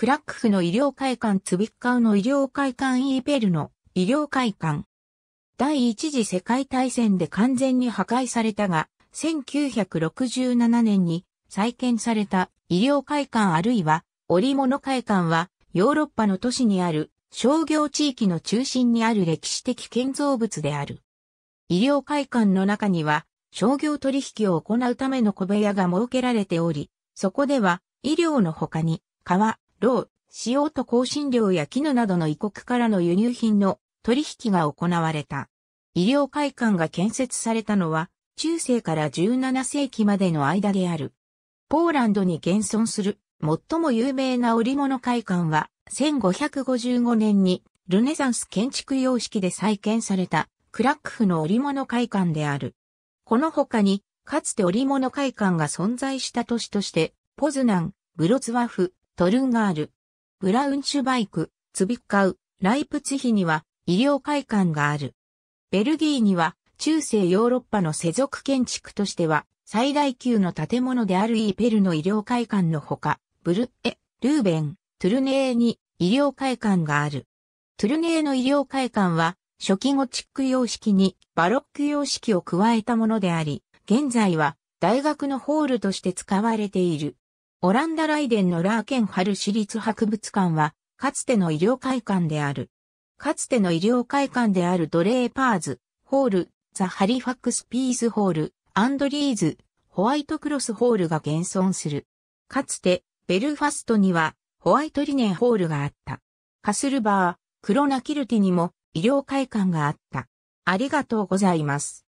クラックフの医療会館ツビッカウの医療会館イーペルの医療会館。第一次世界大戦で完全に破壊されたが、1967年に再建された医療会館あるいは織物会館はヨーロッパの都市にある商業地域の中心にある歴史的建造物である。医療会館の中には商業取引を行うための小部屋が設けられており、そこでは医療の他に川、銅、塩と香辛料や絹などの異国からの輸入品の取引が行われた。医療会館が建設されたのは、中世から17世紀までの間である。ポーランドに現存する最も有名な織物会館は、1555年にルネサンス建築様式で再建されたクラックフの織物会館である。この他に、かつて織物会館が存在した都市として、ポズナン、ブロツワフ、トルンガール、ブラウンシュバイク、ツビッカウ、ライプツヒには医療会館がある。ベルギーには中世ヨーロッパの世俗建築としては最大級の建物であるイーペルの医療会館のほか、ブルエ、ルーベン、トゥルネーに医療会館がある。トゥルネーの医療会館は初期ゴチック様式にバロック様式を加えたものであり、現在は大学のホールとして使われている。オランダ・ライデンのラーケンハル市立博物館は、かつての医療会館である。かつての医療会館であるドレーパーズ、ホール、ザ・ハリファックス・ピースホール、アンドリーズ、ホワイトクロスホールが現存する。かつて、ベルファストには、ホワイトリネンホールがあった。カスルバー、クロナキルティにも、医療会館があった。ありがとうございます。